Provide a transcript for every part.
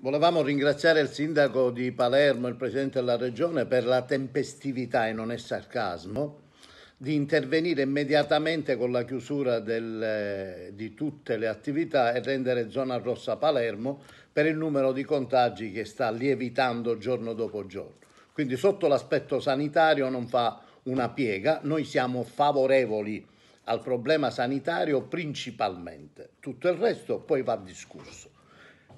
Volevamo ringraziare il sindaco di Palermo e il presidente della regione per la tempestività, e non è sarcasmo, di intervenire immediatamente con la chiusura del, eh, di tutte le attività e rendere zona rossa Palermo per il numero di contagi che sta lievitando giorno dopo giorno. Quindi sotto l'aspetto sanitario non fa una piega, noi siamo favorevoli al problema sanitario principalmente, tutto il resto poi va discusso.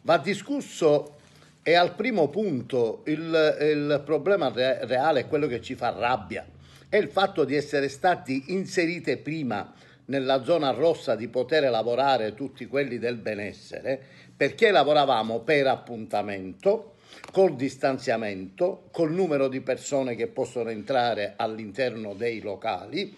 Va discusso e al primo punto il, il problema re- reale quello che ci fa rabbia, è il fatto di essere stati inseriti prima nella zona rossa di poter lavorare tutti quelli del benessere, perché lavoravamo per appuntamento, col distanziamento, col numero di persone che possono entrare all'interno dei locali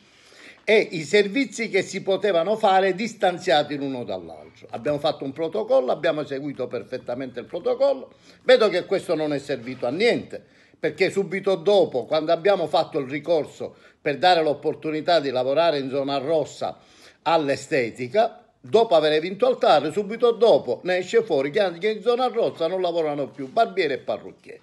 e i servizi che si potevano fare distanziati l'uno dall'altro. Abbiamo fatto un protocollo, abbiamo eseguito perfettamente il protocollo, vedo che questo non è servito a niente, perché subito dopo, quando abbiamo fatto il ricorso per dare l'opportunità di lavorare in zona rossa all'estetica, dopo aver vinto al TAR, subito dopo ne esce fuori che anche in zona rossa non lavorano più barbiere e parrucchieri.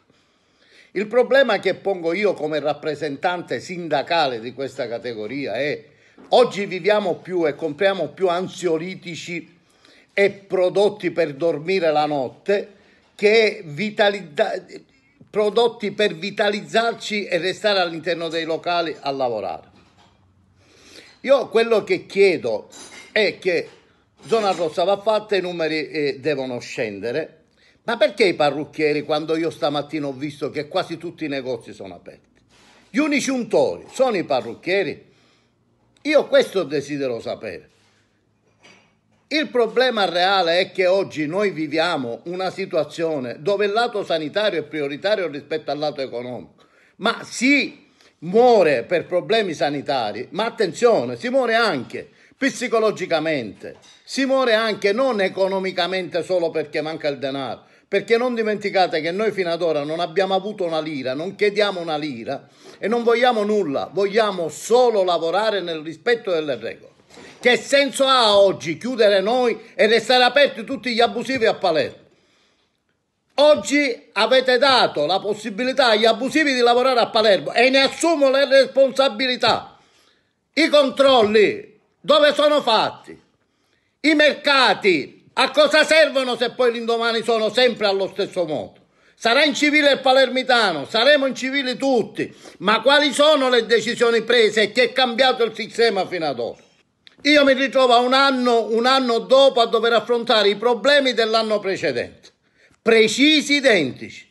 Il problema che pongo io come rappresentante sindacale di questa categoria è Oggi viviamo più e compriamo più ansiolitici e prodotti per dormire la notte che vitalizza- prodotti per vitalizzarci e restare all'interno dei locali a lavorare. Io quello che chiedo è che zona rossa va fatta, i numeri eh, devono scendere. Ma perché i parrucchieri, quando io stamattina ho visto che quasi tutti i negozi sono aperti? Gli unici untori sono i parrucchieri? Io questo desidero sapere. Il problema reale è che oggi noi viviamo una situazione dove il lato sanitario è prioritario rispetto al lato economico, ma si muore per problemi sanitari, ma attenzione, si muore anche psicologicamente, si muore anche non economicamente solo perché manca il denaro, perché non dimenticate che noi fino ad ora non abbiamo avuto una lira, non chiediamo una lira e non vogliamo nulla, vogliamo solo lavorare nel rispetto delle regole. Che senso ha oggi chiudere noi e restare aperti tutti gli abusivi a Palermo? Oggi avete dato la possibilità agli abusivi di lavorare a Palermo e ne assumo le responsabilità. I controlli dove sono fatti? I mercati a cosa servono se poi l'indomani sono sempre allo stesso modo? Sarà incivile il palermitano, saremo incivili tutti, ma quali sono le decisioni prese e che è cambiato il sistema fino ad ora? Io mi ritrovo un anno, un anno dopo a dover affrontare i problemi dell'anno precedente, precisi identici.